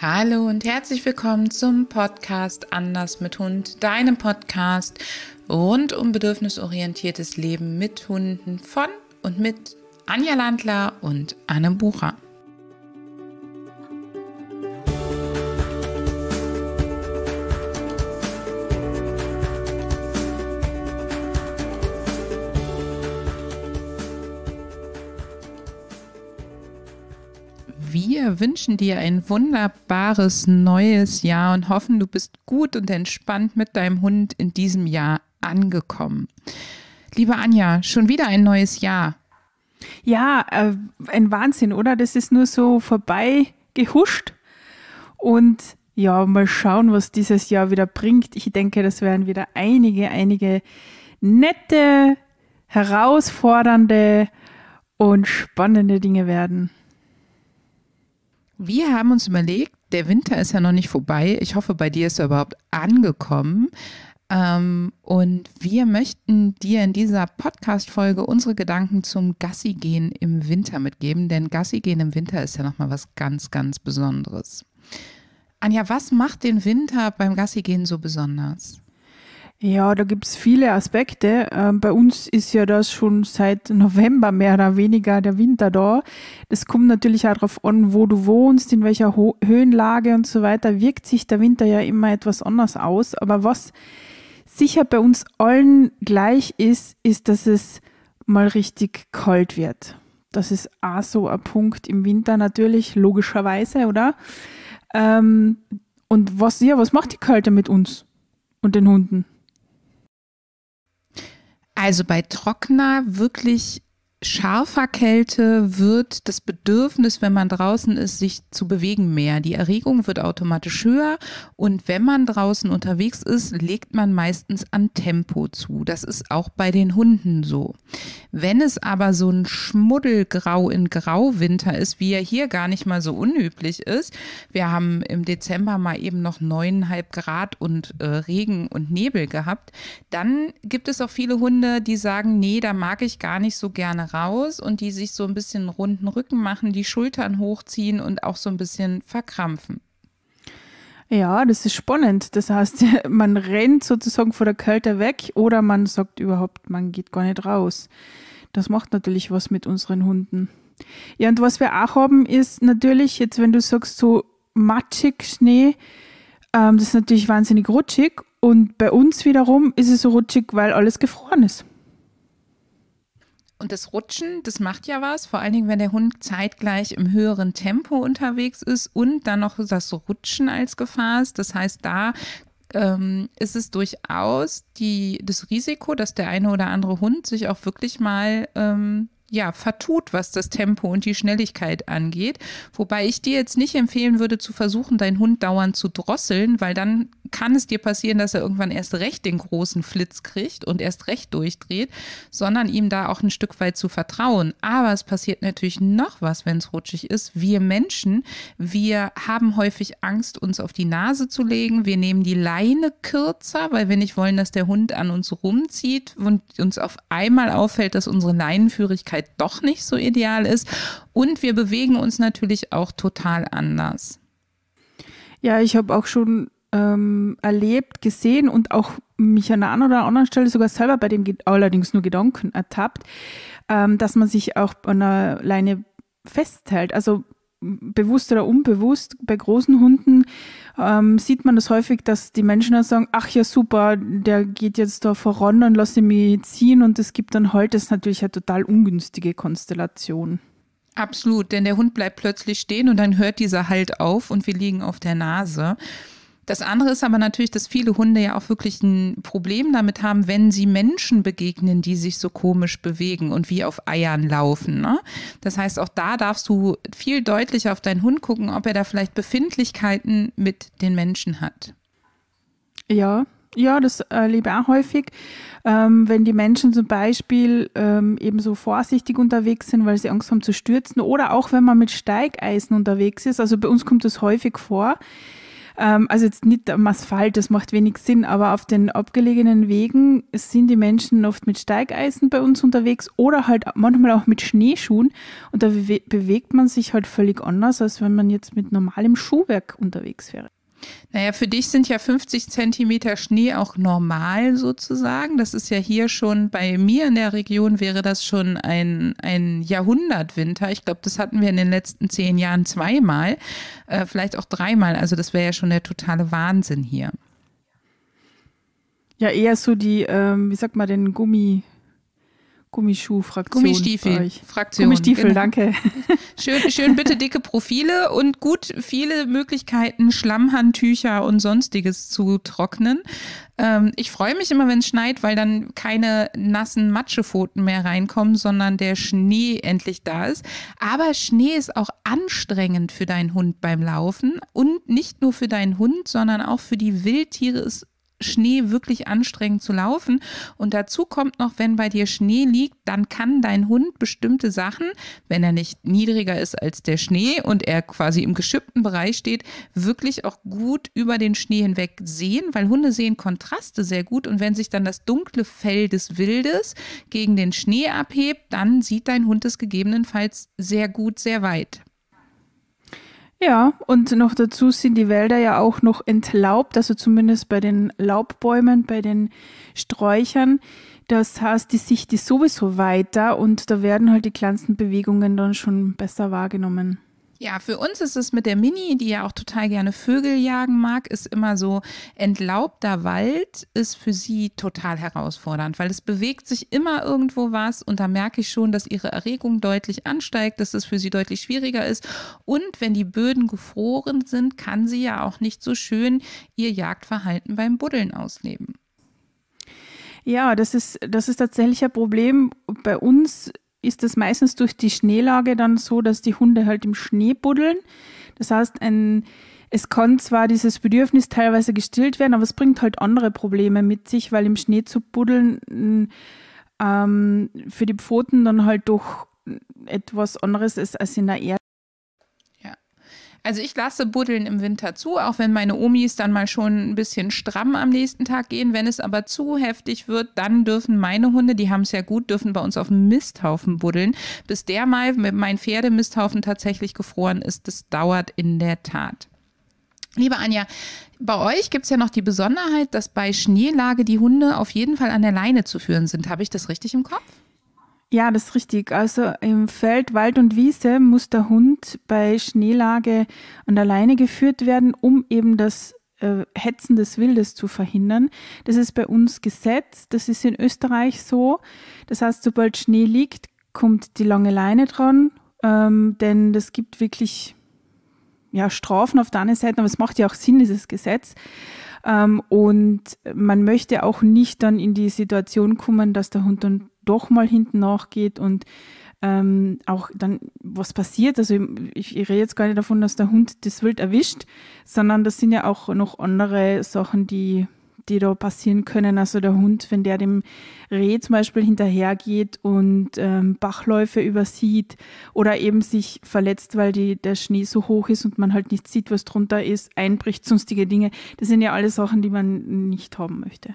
Hallo und herzlich willkommen zum Podcast Anders mit Hund, deinem Podcast rund um bedürfnisorientiertes Leben mit Hunden von und mit Anja Landler und Anne Bucher. Wir wünschen dir ein wunderbares neues Jahr und hoffen, du bist gut und entspannt mit deinem Hund in diesem Jahr angekommen. Liebe Anja, schon wieder ein neues Jahr. Ja, äh, ein Wahnsinn, oder? Das ist nur so vorbei gehuscht. Und ja, mal schauen, was dieses Jahr wieder bringt. Ich denke, das werden wieder einige, einige nette, herausfordernde und spannende Dinge werden. Wir haben uns überlegt, der Winter ist ja noch nicht vorbei. Ich hoffe, bei dir ist er überhaupt angekommen. Ähm, und wir möchten dir in dieser Podcast-Folge unsere Gedanken zum Gassi-Gehen im Winter mitgeben, denn Gassi-Gehen im Winter ist ja nochmal was ganz, ganz Besonderes. Anja, was macht den Winter beim Gassi-Gehen so besonders? Ja, da gibt's viele Aspekte. Ähm, bei uns ist ja das schon seit November mehr oder weniger der Winter da. Das kommt natürlich auch darauf an, wo du wohnst, in welcher Ho Höhenlage und so weiter, wirkt sich der Winter ja immer etwas anders aus. Aber was sicher bei uns allen gleich ist, ist, dass es mal richtig kalt wird. Das ist auch so ein Punkt im Winter natürlich, logischerweise, oder? Ähm, und was, ja, was macht die Kälte mit uns und den Hunden? Also bei Trockner wirklich scharfer Kälte wird das Bedürfnis, wenn man draußen ist, sich zu bewegen mehr. Die Erregung wird automatisch höher und wenn man draußen unterwegs ist, legt man meistens an Tempo zu. Das ist auch bei den Hunden so. Wenn es aber so ein Schmuddelgrau in Grau Winter ist, wie er hier gar nicht mal so unüblich ist, wir haben im Dezember mal eben noch neuneinhalb Grad und äh, Regen und Nebel gehabt, dann gibt es auch viele Hunde, die sagen, nee, da mag ich gar nicht so gerne raus und die sich so ein bisschen runden Rücken machen, die Schultern hochziehen und auch so ein bisschen verkrampfen. Ja, das ist spannend. Das heißt, man rennt sozusagen vor der Kälte weg oder man sagt überhaupt, man geht gar nicht raus. Das macht natürlich was mit unseren Hunden. Ja, und was wir auch haben, ist natürlich, jetzt wenn du sagst, so matschig Schnee, ähm, das ist natürlich wahnsinnig rutschig. Und bei uns wiederum ist es so rutschig, weil alles gefroren ist. Und das Rutschen, das macht ja was, vor allen Dingen, wenn der Hund zeitgleich im höheren Tempo unterwegs ist und dann noch das Rutschen als Gefahr ist. Das heißt, da ähm, ist es durchaus die, das Risiko, dass der eine oder andere Hund sich auch wirklich mal ähm, ja, vertut, was das Tempo und die Schnelligkeit angeht. Wobei ich dir jetzt nicht empfehlen würde, zu versuchen, deinen Hund dauernd zu drosseln, weil dann kann es dir passieren, dass er irgendwann erst recht den großen Flitz kriegt und erst recht durchdreht, sondern ihm da auch ein Stück weit zu vertrauen. Aber es passiert natürlich noch was, wenn es rutschig ist. Wir Menschen, wir haben häufig Angst, uns auf die Nase zu legen. Wir nehmen die Leine kürzer, weil wir nicht wollen, dass der Hund an uns rumzieht und uns auf einmal auffällt, dass unsere Leinenführigkeit Gesundheit doch nicht so ideal ist. Und wir bewegen uns natürlich auch total anders. Ja, ich habe auch schon ähm, erlebt, gesehen und auch mich an einer oder anderen Stelle sogar selber bei dem allerdings nur Gedanken ertappt, ähm, dass man sich auch an der Leine festhält. Also bewusst oder unbewusst, bei großen Hunden ähm, sieht man das häufig, dass die Menschen dann sagen, ach ja super, der geht jetzt da voran, und lasse mich ziehen und es gibt dann halt, das ist natürlich eine total ungünstige Konstellation. Absolut, denn der Hund bleibt plötzlich stehen und dann hört dieser Halt auf und wir liegen auf der Nase. Das andere ist aber natürlich, dass viele Hunde ja auch wirklich ein Problem damit haben, wenn sie Menschen begegnen, die sich so komisch bewegen und wie auf Eiern laufen. Ne? Das heißt, auch da darfst du viel deutlicher auf deinen Hund gucken, ob er da vielleicht Befindlichkeiten mit den Menschen hat. Ja, ja, das erlebe ich auch häufig, ähm, wenn die Menschen zum Beispiel ähm, eben so vorsichtig unterwegs sind, weil sie Angst haben zu stürzen oder auch wenn man mit Steigeisen unterwegs ist. Also bei uns kommt das häufig vor, ähm, also jetzt nicht am Asphalt, das macht wenig Sinn, aber auf den abgelegenen Wegen sind die Menschen oft mit Steigeisen bei uns unterwegs oder halt manchmal auch mit Schneeschuhen. Und da bewegt man sich halt völlig anders, als wenn man jetzt mit normalem Schuhwerk unterwegs wäre. Naja, für dich sind ja 50 Zentimeter Schnee auch normal sozusagen. Das ist ja hier schon, bei mir in der Region wäre das schon ein, ein Jahrhundertwinter. Ich glaube, das hatten wir in den letzten zehn Jahren zweimal, äh, vielleicht auch dreimal. Also das wäre ja schon der totale Wahnsinn hier. Ja, eher so die, ähm, wie sagt man, den Gummi, Gummischuh-Fraktion. Gummistiefel-Fraktion. Gummistiefel, genau. danke. Schön, schön bitte dicke Profile und gut viele Möglichkeiten, Schlammhandtücher und sonstiges zu trocknen. Ähm, ich freue mich immer, wenn es schneit, weil dann keine nassen Matschepfoten mehr reinkommen, sondern der Schnee endlich da ist. Aber Schnee ist auch anstrengend für deinen Hund beim Laufen und nicht nur für deinen Hund, sondern auch für die Wildtiere ist Schnee wirklich anstrengend zu laufen. Und dazu kommt noch, wenn bei dir Schnee liegt, dann kann dein Hund bestimmte Sachen, wenn er nicht niedriger ist als der Schnee und er quasi im geschippten Bereich steht, wirklich auch gut über den Schnee hinweg sehen, weil Hunde sehen Kontraste sehr gut. Und wenn sich dann das dunkle Fell des Wildes gegen den Schnee abhebt, dann sieht dein Hund es gegebenenfalls sehr gut, sehr weit. Ja, und noch dazu sind die Wälder ja auch noch entlaubt, also zumindest bei den Laubbäumen, bei den Sträuchern. Das heißt, die Sicht ist sowieso weiter und da werden halt die kleinsten Bewegungen dann schon besser wahrgenommen. Ja, für uns ist es mit der Mini, die ja auch total gerne Vögel jagen mag, ist immer so, entlaubter Wald ist für sie total herausfordernd, weil es bewegt sich immer irgendwo was und da merke ich schon, dass ihre Erregung deutlich ansteigt, dass es für sie deutlich schwieriger ist. Und wenn die Böden gefroren sind, kann sie ja auch nicht so schön ihr Jagdverhalten beim Buddeln ausleben. Ja, das ist, das ist tatsächlich ein Problem bei uns ist das meistens durch die Schneelage dann so, dass die Hunde halt im Schnee buddeln. Das heißt, ein, es kann zwar dieses Bedürfnis teilweise gestillt werden, aber es bringt halt andere Probleme mit sich, weil im Schnee zu buddeln ähm, für die Pfoten dann halt doch etwas anderes ist als in der Erde. Also ich lasse Buddeln im Winter zu, auch wenn meine Omis dann mal schon ein bisschen stramm am nächsten Tag gehen. Wenn es aber zu heftig wird, dann dürfen meine Hunde, die haben es ja gut, dürfen bei uns auf dem Misthaufen buddeln. Bis der mal mit meinem Pferdemisthaufen tatsächlich gefroren ist, das dauert in der Tat. Liebe Anja, bei euch gibt es ja noch die Besonderheit, dass bei Schneelage die Hunde auf jeden Fall an der Leine zu führen sind. Habe ich das richtig im Kopf? Ja, das ist richtig. Also im Feld, Wald und Wiese muss der Hund bei Schneelage an der Leine geführt werden, um eben das äh, Hetzen des Wildes zu verhindern. Das ist bei uns Gesetz, das ist in Österreich so. Das heißt, sobald Schnee liegt, kommt die lange Leine dran, ähm, denn das gibt wirklich ja, Strafen auf der einen Seite, aber es macht ja auch Sinn, dieses Gesetz. Ähm, und man möchte auch nicht dann in die Situation kommen, dass der Hund dann doch mal hinten nachgeht und ähm, auch dann was passiert. Also ich, ich rede jetzt gar nicht davon, dass der Hund das wild erwischt, sondern das sind ja auch noch andere Sachen, die, die da passieren können. Also der Hund, wenn der dem Reh zum Beispiel hinterhergeht und ähm, Bachläufe übersieht oder eben sich verletzt, weil die, der Schnee so hoch ist und man halt nicht sieht, was drunter ist, einbricht, sonstige Dinge. Das sind ja alle Sachen, die man nicht haben möchte.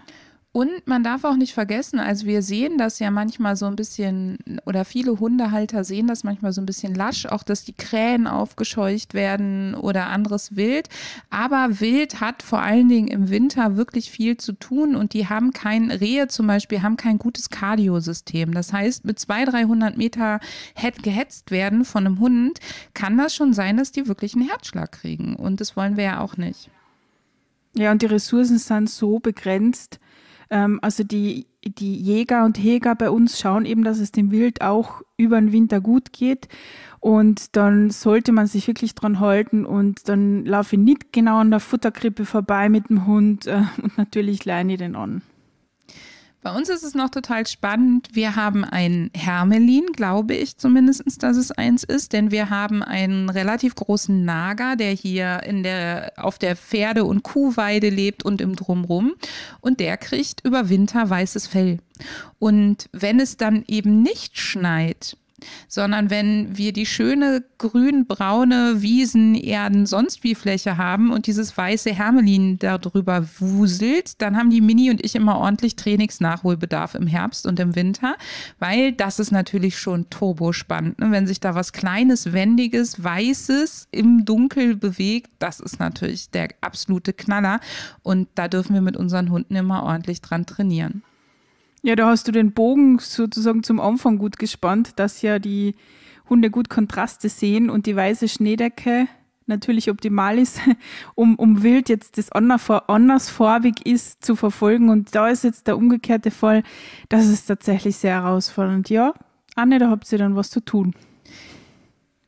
Und man darf auch nicht vergessen, also wir sehen das ja manchmal so ein bisschen, oder viele Hundehalter sehen das manchmal so ein bisschen lasch, auch dass die Krähen aufgescheucht werden oder anderes Wild. Aber Wild hat vor allen Dingen im Winter wirklich viel zu tun und die haben kein, Rehe zum Beispiel, haben kein gutes Kardiosystem. Das heißt, mit 200, 300 Meter gehetzt werden von einem Hund, kann das schon sein, dass die wirklich einen Herzschlag kriegen. Und das wollen wir ja auch nicht. Ja, und die Ressourcen sind so begrenzt, ähm, also die, die Jäger und Heger bei uns schauen eben, dass es dem Wild auch über den Winter gut geht. Und dann sollte man sich wirklich dran halten und dann laufe ich nicht genau an der Futterkrippe vorbei mit dem Hund äh, und natürlich leine ich den an. Bei uns ist es noch total spannend. Wir haben ein Hermelin, glaube ich zumindest, dass es eins ist, denn wir haben einen relativ großen Nager, der hier in der, auf der Pferde- und Kuhweide lebt und im Drumrum. Und der kriegt über Winter weißes Fell. Und wenn es dann eben nicht schneit, sondern wenn wir die schöne grün-braune Wiesen, Erden, sonst wie Fläche haben und dieses weiße Hermelin darüber wuselt, dann haben die Mini und ich immer ordentlich Trainingsnachholbedarf im Herbst und im Winter, weil das ist natürlich schon turbospannend. Ne? Wenn sich da was Kleines, Wendiges, Weißes im Dunkel bewegt, das ist natürlich der absolute Knaller und da dürfen wir mit unseren Hunden immer ordentlich dran trainieren. Ja, da hast du den Bogen sozusagen zum Anfang gut gespannt, dass ja die Hunde gut Kontraste sehen und die weiße Schneedecke natürlich optimal ist, um, um Wild jetzt das andersfarbig ist zu verfolgen. Und da ist jetzt der umgekehrte Fall, das ist tatsächlich sehr herausfordernd. Ja, Anne, da habt ihr dann was zu tun.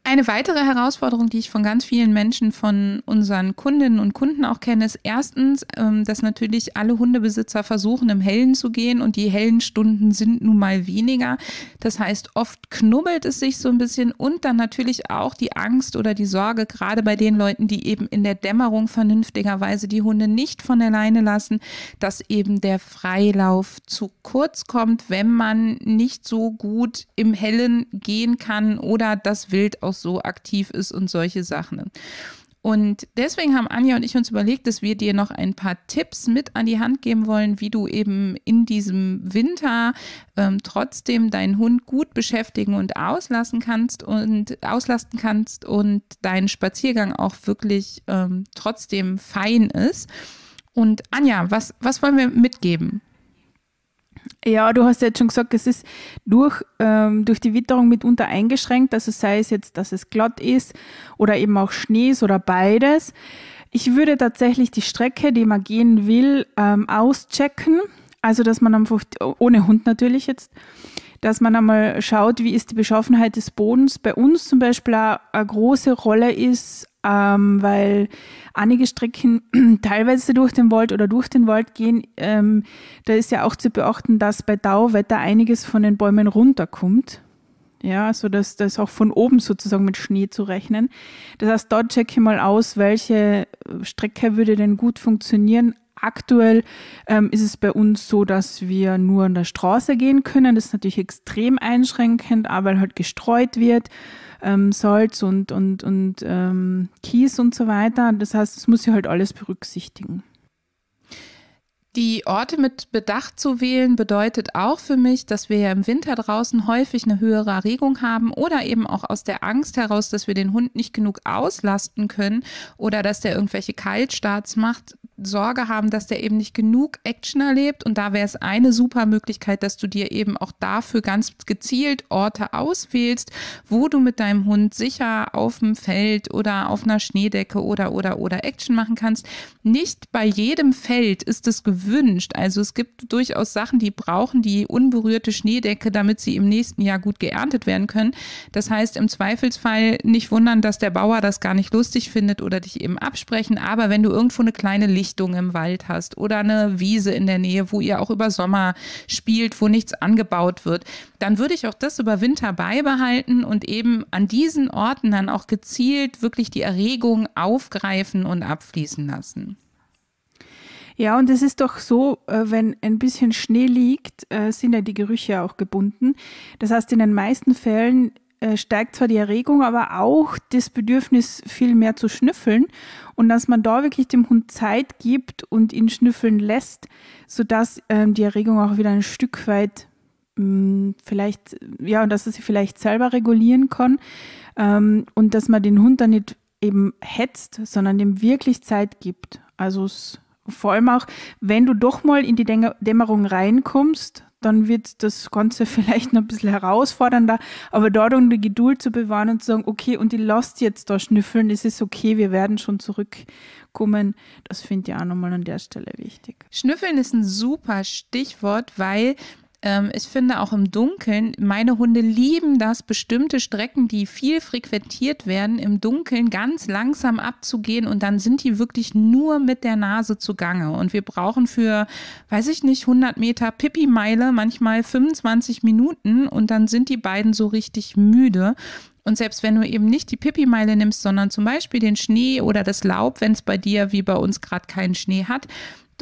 Eine weitere Herausforderung, die ich von ganz vielen Menschen, von unseren Kundinnen und Kunden auch kenne, ist erstens, ähm, dass natürlich alle Hundebesitzer versuchen, im Hellen zu gehen und die hellen Stunden sind nun mal weniger. Das heißt, oft knubbelt es sich so ein bisschen und dann natürlich auch die Angst oder die Sorge, gerade bei den Leuten, die eben in der Dämmerung vernünftigerweise die Hunde nicht von alleine lassen, dass eben der Freilauf zu kurz kommt, wenn man nicht so gut im Hellen gehen kann oder das Wild aus so aktiv ist und solche Sachen. Und deswegen haben Anja und ich uns überlegt, dass wir dir noch ein paar Tipps mit an die Hand geben wollen, wie du eben in diesem Winter ähm, trotzdem deinen Hund gut beschäftigen und auslassen kannst und auslasten kannst und dein Spaziergang auch wirklich ähm, trotzdem fein ist. Und Anja, was, was wollen wir mitgeben? Ja, du hast jetzt schon gesagt, es ist durch, ähm, durch die Witterung mitunter eingeschränkt. Also sei es jetzt, dass es glatt ist oder eben auch Schnee ist oder beides. Ich würde tatsächlich die Strecke, die man gehen will, ähm, auschecken. Also, dass man einfach, ohne Hund natürlich jetzt, dass man einmal schaut, wie ist die Beschaffenheit des Bodens. Bei uns zum Beispiel eine große Rolle ist ähm, weil einige Strecken teilweise durch den Wald oder durch den Wald gehen. Ähm, da ist ja auch zu beachten, dass bei Dauwetter einiges von den Bäumen runterkommt. Ja, so also dass das auch von oben sozusagen mit Schnee zu rechnen. Das heißt, dort checke ich mal aus, welche Strecke würde denn gut funktionieren. Aktuell ähm, ist es bei uns so, dass wir nur an der Straße gehen können. Das ist natürlich extrem einschränkend, aber halt gestreut wird ähm, Salz und, und, und ähm, Kies und so weiter. Das heißt, das muss sie halt alles berücksichtigen. Die Orte mit Bedacht zu wählen bedeutet auch für mich, dass wir ja im Winter draußen häufig eine höhere Erregung haben oder eben auch aus der Angst heraus, dass wir den Hund nicht genug auslasten können oder dass der irgendwelche Kaltstarts macht, Sorge haben, dass der eben nicht genug Action erlebt. Und da wäre es eine super Möglichkeit, dass du dir eben auch dafür ganz gezielt Orte auswählst, wo du mit deinem Hund sicher auf dem Feld oder auf einer Schneedecke oder oder oder Action machen kannst. Nicht bei jedem Feld ist es gewünscht. Also es gibt durchaus Sachen, die brauchen die unberührte Schneedecke, damit sie im nächsten Jahr gut geerntet werden können. Das heißt, im Zweifelsfall nicht wundern, dass der Bauer das gar nicht lustig findet oder dich eben absprechen. Aber wenn du irgendwo eine kleine Licht Lichtung im Wald hast oder eine Wiese in der Nähe, wo ihr auch über Sommer spielt, wo nichts angebaut wird, dann würde ich auch das über Winter beibehalten und eben an diesen Orten dann auch gezielt wirklich die Erregung aufgreifen und abfließen lassen. Ja, und es ist doch so, äh, wenn ein bisschen Schnee liegt, äh, sind ja die Gerüche auch gebunden. Das heißt, in den meisten Fällen äh, steigt zwar die Erregung, aber auch das Bedürfnis, viel mehr zu schnüffeln und dass man da wirklich dem Hund Zeit gibt und ihn schnüffeln lässt, sodass ähm, die Erregung auch wieder ein Stück weit mh, mm, vielleicht, ja, und dass er sie vielleicht selber regulieren kann ähm, und dass man den Hund dann nicht eben hetzt, sondern dem wirklich Zeit gibt. Also vor allem auch, wenn du doch mal in die Dämmerung reinkommst, dann wird das Ganze vielleicht noch ein bisschen herausfordernder. Aber dort um die Geduld zu bewahren und zu sagen, okay, und die lasst jetzt da schnüffeln, es ist okay, wir werden schon zurückkommen, das finde ich auch nochmal an der Stelle wichtig. Schnüffeln ist ein super Stichwort, weil ähm, ich finde auch im Dunkeln, meine Hunde lieben das, bestimmte Strecken, die viel frequentiert werden, im Dunkeln ganz langsam abzugehen und dann sind die wirklich nur mit der Nase zugange. Und wir brauchen für, weiß ich nicht, 100 Meter Pipi-Meile manchmal 25 Minuten und dann sind die beiden so richtig müde. Und selbst wenn du eben nicht die Pipi-Meile nimmst, sondern zum Beispiel den Schnee oder das Laub, wenn es bei dir wie bei uns gerade keinen Schnee hat,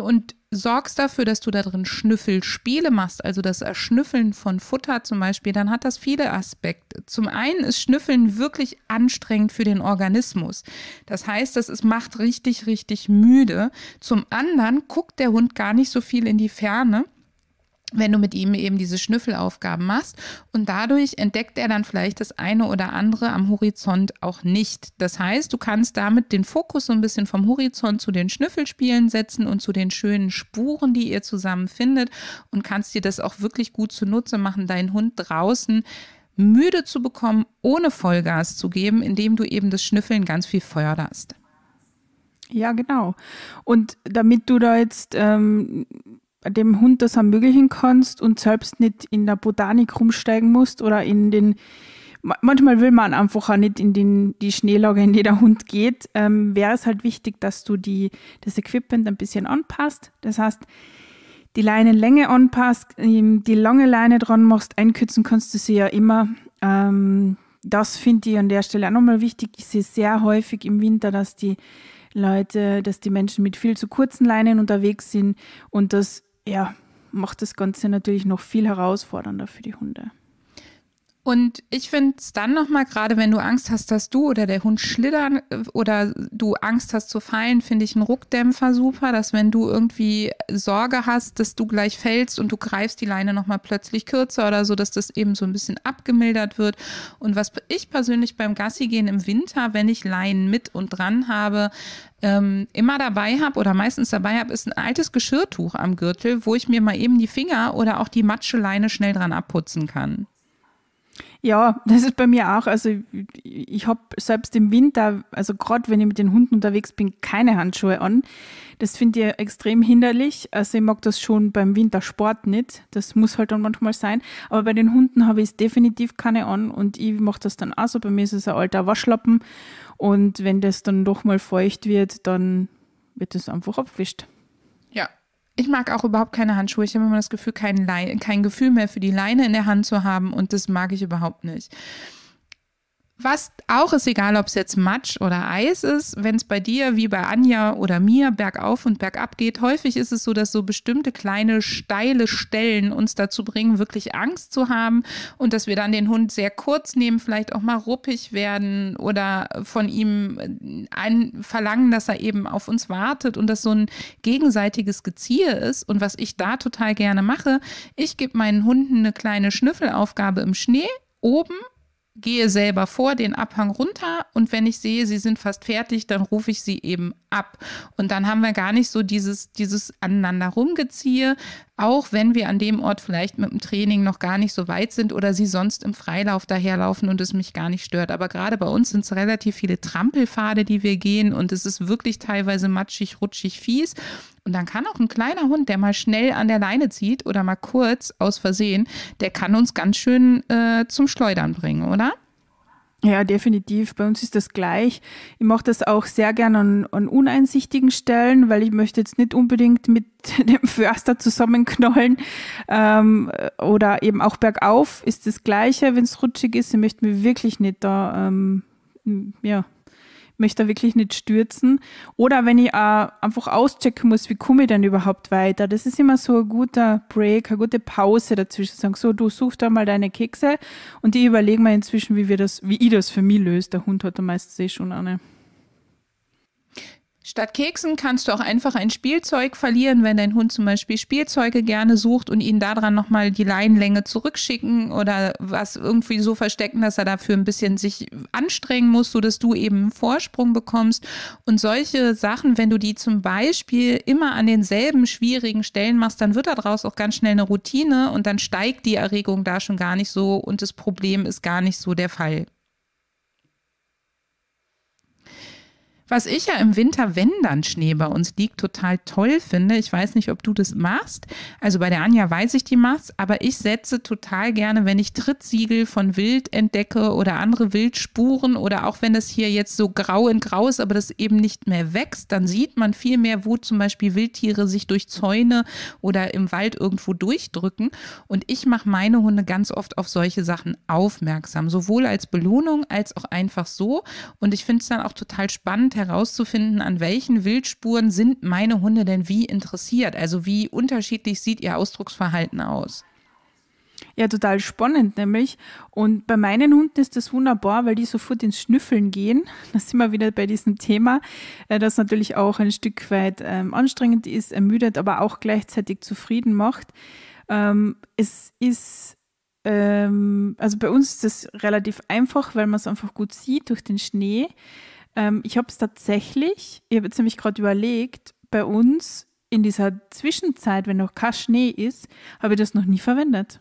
und sorgst dafür, dass du da drin Schnüffelspiele machst, also das Erschnüffeln von Futter zum Beispiel, dann hat das viele Aspekte. Zum einen ist Schnüffeln wirklich anstrengend für den Organismus. Das heißt, das ist, macht richtig, richtig müde. Zum anderen guckt der Hund gar nicht so viel in die Ferne wenn du mit ihm eben diese Schnüffelaufgaben machst. Und dadurch entdeckt er dann vielleicht das eine oder andere am Horizont auch nicht. Das heißt, du kannst damit den Fokus so ein bisschen vom Horizont zu den Schnüffelspielen setzen und zu den schönen Spuren, die ihr zusammen findet und kannst dir das auch wirklich gut zunutze machen, deinen Hund draußen müde zu bekommen, ohne Vollgas zu geben, indem du eben das Schnüffeln ganz viel förderst. Ja, genau. Und damit du da jetzt ähm, dem Hund das ermöglichen kannst und selbst nicht in der Botanik rumsteigen musst oder in den manchmal will man einfach auch nicht in den, die Schneelage, in die der Hund geht, ähm, wäre es halt wichtig, dass du die, das Equipment ein bisschen anpasst. Das heißt, die Leinenlänge anpasst, ähm, die lange Leine dran machst, einkürzen kannst du sie ja immer. Ähm, das finde ich an der Stelle auch nochmal wichtig. Ich sehe sehr häufig im Winter, dass die Leute, dass die Menschen mit viel zu kurzen Leinen unterwegs sind und das ja, macht das Ganze natürlich noch viel herausfordernder für die Hunde. Und ich finde es dann nochmal, gerade wenn du Angst hast, dass du oder der Hund schlittern äh, oder du Angst hast zu fallen, finde ich einen Ruckdämpfer super, dass wenn du irgendwie Sorge hast, dass du gleich fällst und du greifst die Leine nochmal plötzlich kürzer oder so, dass das eben so ein bisschen abgemildert wird. Und was ich persönlich beim Gassi gehen im Winter, wenn ich Leinen mit und dran habe, ähm, immer dabei habe oder meistens dabei habe, ist ein altes Geschirrtuch am Gürtel, wo ich mir mal eben die Finger oder auch die Matscheleine schnell dran abputzen kann. Ja, das ist bei mir auch. Also ich habe selbst im Winter, also gerade wenn ich mit den Hunden unterwegs bin, keine Handschuhe an. Das finde ich extrem hinderlich. Also ich mag das schon beim Wintersport nicht. Das muss halt dann manchmal sein. Aber bei den Hunden habe ich definitiv keine an und ich mache das dann auch so. Bei mir ist es ein alter Waschlappen und wenn das dann doch mal feucht wird, dann wird es einfach abgewischt. Ich mag auch überhaupt keine Handschuhe. Ich habe immer das Gefühl, kein, kein Gefühl mehr für die Leine in der Hand zu haben und das mag ich überhaupt nicht. Was auch ist, egal ob es jetzt Matsch oder Eis ist, wenn es bei dir wie bei Anja oder mir bergauf und bergab geht, häufig ist es so, dass so bestimmte kleine steile Stellen uns dazu bringen, wirklich Angst zu haben und dass wir dann den Hund sehr kurz nehmen, vielleicht auch mal ruppig werden oder von ihm äh, ein verlangen, dass er eben auf uns wartet und dass so ein gegenseitiges Geziehe ist. Und was ich da total gerne mache, ich gebe meinen Hunden eine kleine Schnüffelaufgabe im Schnee oben gehe selber vor den Abhang runter und wenn ich sehe, sie sind fast fertig, dann rufe ich sie eben ab. Und dann haben wir gar nicht so dieses, dieses aneinander rumgeziehe, auch wenn wir an dem Ort vielleicht mit dem Training noch gar nicht so weit sind oder sie sonst im Freilauf daherlaufen und es mich gar nicht stört. Aber gerade bei uns sind es relativ viele Trampelpfade, die wir gehen und es ist wirklich teilweise matschig, rutschig, fies. Und dann kann auch ein kleiner Hund, der mal schnell an der Leine zieht oder mal kurz aus Versehen, der kann uns ganz schön äh, zum Schleudern bringen, oder? Ja, definitiv. Bei uns ist das gleich. Ich mache das auch sehr gerne an, an, uneinsichtigen Stellen, weil ich möchte jetzt nicht unbedingt mit dem Förster zusammenknollen. Ähm, oder eben auch bergauf ist das Gleiche, wenn es rutschig ist. Ich möchte mir wirklich nicht da ähm, ja, möchte da wirklich nicht stürzen. Oder wenn ich auch einfach auschecken muss, wie komme ich denn überhaupt weiter? Das ist immer so ein guter Break, eine gute Pause dazwischen. Sagen, so, du suchst da mal deine Kekse und ich überlege mir inzwischen, wie wir das, wie ich das für mich löse. Der Hund hat da meistens eh schon eine. Statt Keksen kannst du auch einfach ein Spielzeug verlieren, wenn dein Hund zum Beispiel Spielzeuge gerne sucht und ihn daran nochmal die Leinenlänge zurückschicken oder was irgendwie so verstecken, dass er dafür ein bisschen sich anstrengen muss, sodass du eben einen Vorsprung bekommst. Und solche Sachen, wenn du die zum Beispiel immer an denselben schwierigen Stellen machst, dann wird daraus auch ganz schnell eine Routine und dann steigt die Erregung da schon gar nicht so und das Problem ist gar nicht so der Fall. Was ich ja im Winter, wenn dann Schnee bei uns liegt, total toll finde, ich weiß nicht, ob du das machst, also bei der Anja weiß ich, die machst, aber ich setze total gerne, wenn ich Trittsiegel von Wild entdecke oder andere Wildspuren oder auch wenn es hier jetzt so grau in grau ist, aber das eben nicht mehr wächst, dann sieht man viel mehr, wo zum Beispiel Wildtiere sich durch Zäune oder im Wald irgendwo durchdrücken. Und ich mache meine Hunde ganz oft auf solche Sachen aufmerksam, sowohl als Belohnung als auch einfach so. Und ich finde es dann auch total spannend, herauszufinden, an welchen Wildspuren sind meine Hunde denn wie interessiert? Also wie unterschiedlich sieht ihr Ausdrucksverhalten aus? Ja, total spannend nämlich. Und bei meinen Hunden ist das wunderbar, weil die sofort ins Schnüffeln gehen. Da sind wir wieder bei diesem Thema, äh, das natürlich auch ein Stück weit ähm, anstrengend ist, ermüdet, aber auch gleichzeitig zufrieden macht. Ähm, es ist, ähm, also bei uns ist das relativ einfach, weil man es einfach gut sieht durch den Schnee. Ähm, ich habe es tatsächlich, ich habe jetzt nämlich gerade überlegt, bei uns in dieser Zwischenzeit, wenn noch kein Schnee ist, habe ich das noch nie verwendet.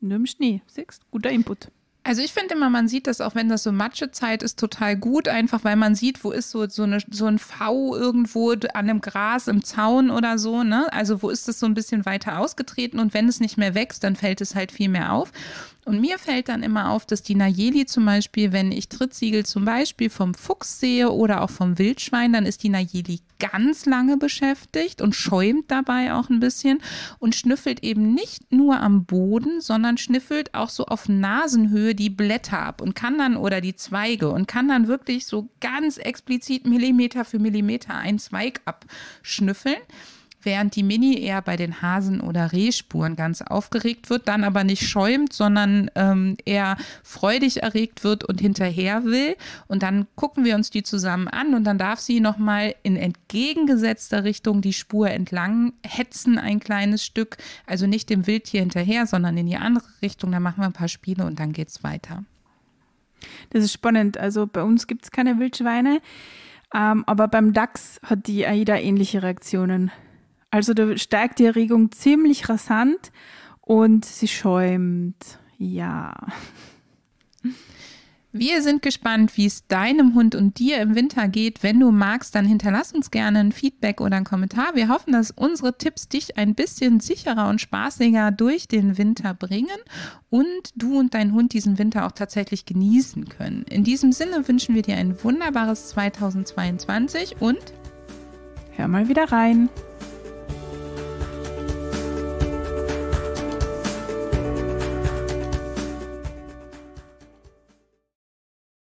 Nur im Schnee, siehst Guter Input. Also ich finde immer, man sieht das, auch wenn das so Matschezeit ist, total gut, einfach weil man sieht, wo ist so, so, eine, so ein V irgendwo an dem Gras, im Zaun oder so, ne? Also wo ist das so ein bisschen weiter ausgetreten und wenn es nicht mehr wächst, dann fällt es halt viel mehr auf. Und mir fällt dann immer auf, dass die Nayeli zum Beispiel, wenn ich Trittsiegel zum Beispiel vom Fuchs sehe oder auch vom Wildschwein, dann ist die Nayeli ganz lange beschäftigt und schäumt dabei auch ein bisschen und schnüffelt eben nicht nur am Boden, sondern schnüffelt auch so auf Nasenhöhe die Blätter ab und kann dann oder die Zweige und kann dann wirklich so ganz explizit Millimeter für Millimeter einen Zweig abschnüffeln während die Mini eher bei den Hasen- oder Rehspuren ganz aufgeregt wird, dann aber nicht schäumt, sondern ähm, eher freudig erregt wird und hinterher will. Und dann gucken wir uns die zusammen an und dann darf sie nochmal in entgegengesetzter Richtung die Spur entlang hetzen, ein kleines Stück. Also nicht dem Wildtier hinterher, sondern in die andere Richtung. Dann machen wir ein paar Spiele und dann geht es weiter. Das ist spannend. Also bei uns gibt es keine Wildschweine, ähm, aber beim Dachs hat die AIDA äh, ähnliche Reaktionen. Also da steigt die Erregung ziemlich rasant und sie schäumt. Ja. Wir sind gespannt, wie es deinem Hund und dir im Winter geht. Wenn du magst, dann hinterlass uns gerne ein Feedback oder einen Kommentar. Wir hoffen, dass unsere Tipps dich ein bisschen sicherer und spaßiger durch den Winter bringen und du und dein Hund diesen Winter auch tatsächlich genießen können. In diesem Sinne wünschen wir dir ein wunderbares 2022 und hör mal wieder rein.